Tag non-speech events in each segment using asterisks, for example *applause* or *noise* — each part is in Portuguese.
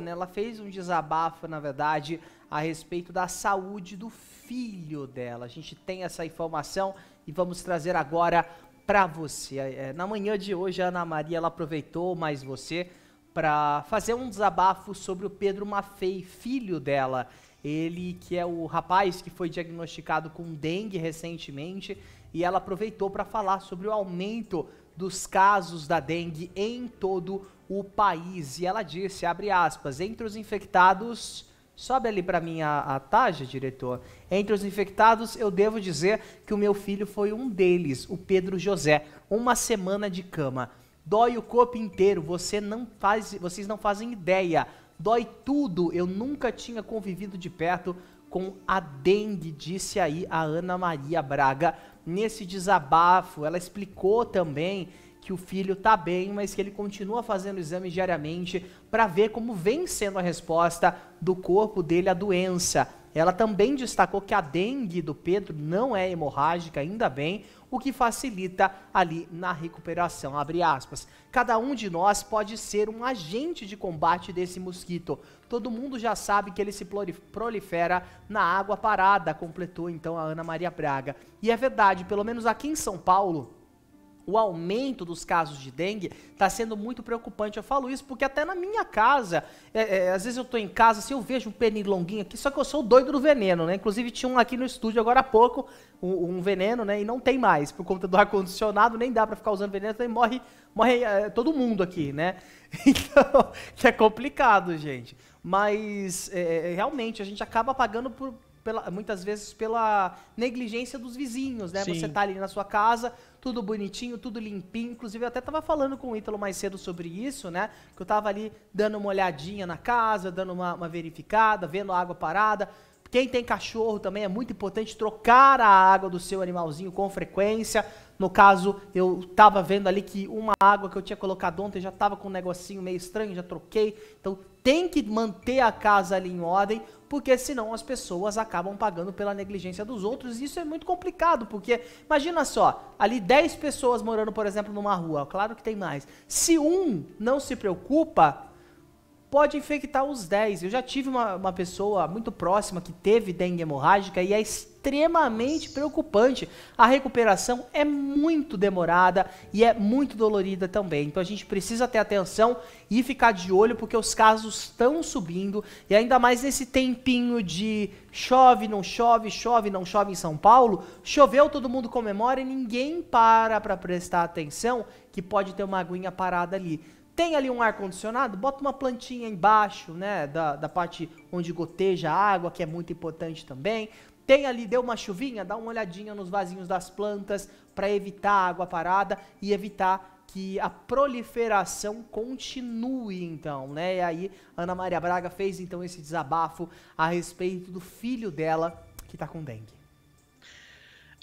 né, ela fez um desabafo, na verdade, a respeito da saúde do filho dela. A gente tem essa informação e vamos trazer agora para você. É, é, na manhã de hoje, a Ana Maria ela aproveitou mais você para fazer um desabafo sobre o Pedro Maffei, filho dela. Ele que é o rapaz que foi diagnosticado com dengue recentemente e ela aproveitou para falar sobre o aumento dos casos da dengue em todo o país. E ela disse, abre aspas, entre os infectados... Sobe ali para mim a, a taja, diretor. Entre os infectados, eu devo dizer que o meu filho foi um deles, o Pedro José. Uma semana de cama. Dói o corpo inteiro, você não faz, vocês não fazem ideia. Dói tudo. Eu nunca tinha convivido de perto com a dengue, disse aí a Ana Maria Braga, nesse desabafo, ela explicou também que o filho está bem, mas que ele continua fazendo exames diariamente para ver como vem sendo a resposta do corpo dele à doença ela também destacou que a dengue do Pedro não é hemorrágica, ainda bem, o que facilita ali na recuperação. Cada um de nós pode ser um agente de combate desse mosquito. Todo mundo já sabe que ele se prolifera na água parada, completou então a Ana Maria Braga. E é verdade, pelo menos aqui em São Paulo, o aumento dos casos de dengue está sendo muito preocupante. Eu falo isso porque até na minha casa, é, é, às vezes eu estou em casa, assim, eu vejo um pernilonguinho aqui, só que eu sou doido do veneno, né? Inclusive tinha um aqui no estúdio agora há pouco, um, um veneno, né? E não tem mais, por conta do *laughs* ar-condicionado, nem dá para ficar usando veneno, então morre, morre é, todo mundo aqui, né? *laughs* Então, que é complicado, gente. Mas, é, é, é, realmente, a gente acaba pagando por, pela, muitas vezes pela negligência dos vizinhos, né? Sim. Você está ali na sua casa tudo bonitinho, tudo limpinho. Inclusive, eu até estava falando com o Ítalo mais cedo sobre isso, né? Que eu estava ali dando uma olhadinha na casa, dando uma, uma verificada, vendo a água parada. Quem tem cachorro também é muito importante trocar a água do seu animalzinho com frequência. No caso, eu estava vendo ali que uma água que eu tinha colocado ontem já estava com um negocinho meio estranho, já troquei. Então tem que manter a casa ali em ordem, porque senão as pessoas acabam pagando pela negligência dos outros. E isso é muito complicado, porque imagina só, ali 10 pessoas morando, por exemplo, numa rua, claro que tem mais. Se um não se preocupa, pode infectar os 10. Eu já tive uma, uma pessoa muito próxima que teve dengue hemorrágica e é extremamente preocupante. A recuperação é muito demorada e é muito dolorida também. Então a gente precisa ter atenção e ficar de olho porque os casos estão subindo e ainda mais nesse tempinho de chove, não chove, chove, não chove em São Paulo. Choveu, todo mundo comemora e ninguém para para prestar atenção que pode ter uma aguinha parada ali. Tem ali um ar-condicionado? Bota uma plantinha embaixo, né? Da, da parte onde goteja a água, que é muito importante também. Tem ali, deu uma chuvinha? Dá uma olhadinha nos vasinhos das plantas para evitar a água parada e evitar que a proliferação continue, então, né? E aí, Ana Maria Braga fez então esse desabafo a respeito do filho dela que está com dengue.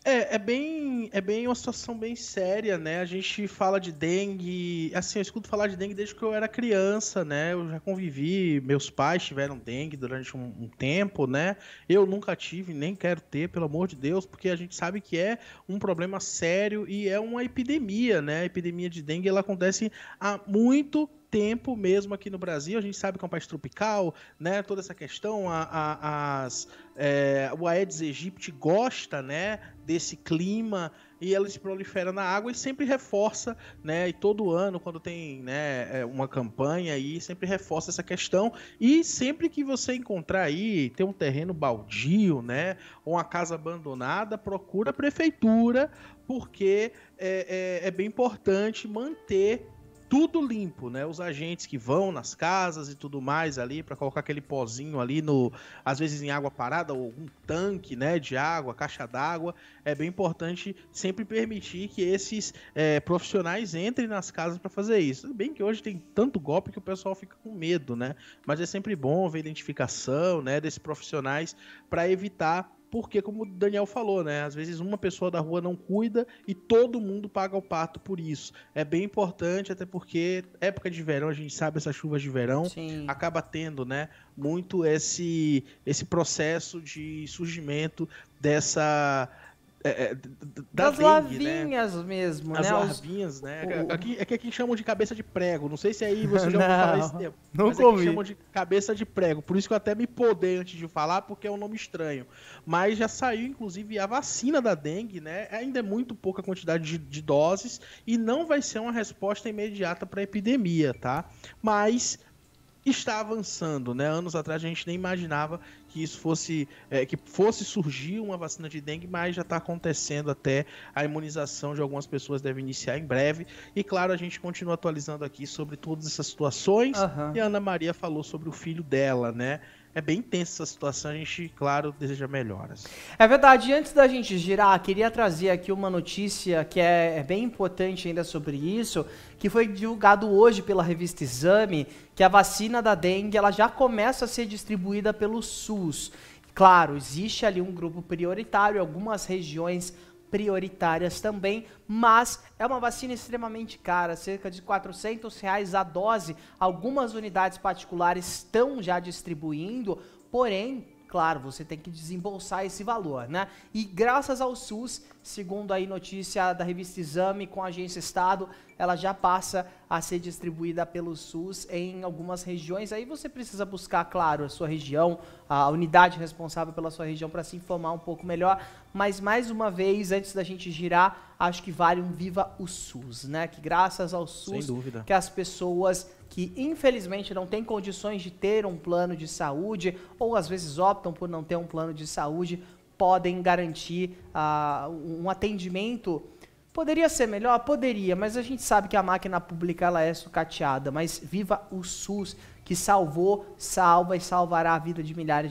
É, é bem, é bem uma situação bem séria, né? A gente fala de dengue, assim, eu escuto falar de dengue desde que eu era criança, né? Eu já convivi, meus pais tiveram dengue durante um, um tempo, né? Eu nunca tive, nem quero ter, pelo amor de Deus, porque a gente sabe que é um problema sério e é uma epidemia, né? A epidemia de dengue ela acontece há muito tempo mesmo aqui no Brasil. A gente sabe que é um país tropical, né? Toda essa questão, a, a, as, é, o Aedes aegypti gosta, né? Desse clima e ela se prolifera na água e sempre reforça, né? E todo ano, quando tem né, é, uma campanha aí, sempre reforça essa questão. E sempre que você encontrar aí, tem um terreno baldio, né? Ou uma casa abandonada, procura a prefeitura, porque é, é, é bem importante manter tudo limpo, né? Os agentes que vão nas casas e tudo mais ali para colocar aquele pozinho ali no, às vezes em água parada ou algum tanque, né, de água, caixa d'água, é bem importante sempre permitir que esses é, profissionais entrem nas casas para fazer isso. Bem que hoje tem tanto golpe que o pessoal fica com medo, né? Mas é sempre bom ver identificação, né, desses profissionais para evitar porque, como o Daniel falou, né? Às vezes uma pessoa da rua não cuida e todo mundo paga o pato por isso. É bem importante, até porque época de verão, a gente sabe essas chuvas de verão, Sim. acaba tendo, né? Muito esse, esse processo de surgimento dessa é, é das dengue, né? lavinhas né? mesmo, As né? As larvinhas, né? O... Aqui, aqui, é que chamam de cabeça de prego. Não sei se aí você já ouviu falar esse tempo. Não comi. chamam de cabeça de prego. Por isso que eu até me podei antes de falar, porque é um nome estranho. Mas já saiu, inclusive, a vacina da dengue, né? Ainda é muito pouca quantidade de, de doses e não vai ser uma resposta imediata para a epidemia, tá? Mas está avançando, né? Anos atrás a gente nem imaginava que isso fosse é, que fosse surgir uma vacina de dengue, mas já está acontecendo até a imunização de algumas pessoas deve iniciar em breve. E claro, a gente continua atualizando aqui sobre todas essas situações. Uhum. E a Ana Maria falou sobre o filho dela, né? é bem tensa essa situação. A gente, claro, deseja melhoras. É verdade. antes da gente girar, queria trazer aqui uma notícia que é, é, bem importante ainda sobre isso, que foi divulgado hoje pela revista Exame, que a vacina da dengue ela já começa a ser distribuída pelo SUS. Claro, existe ali um grupo prioritário, algumas regiões prioritárias também, mas é uma vacina extremamente cara, cerca de 400 reais a dose. Algumas unidades particulares estão já distribuindo, porém, claro, você tem que desembolsar esse valor, né? E graças ao SUS, segundo aí notícia da revista Exame com a agência Estado, ela já passa a ser distribuída pelo SUS em algumas regiões. Aí você precisa buscar, claro, a sua região, a unidade responsável pela sua região para se informar um pouco melhor mas mais uma vez, antes da gente girar, acho que vale um viva o SUS, né? Que graças ao SUS, que as pessoas que infelizmente não têm condições de ter um plano de saúde, ou às vezes optam por não ter um plano de saúde, podem garantir uh, um atendimento. Poderia ser melhor? Poderia, mas a gente sabe que a máquina pública ela é sucateada. Mas viva o SUS, que salvou, salva e salvará a vida de milhares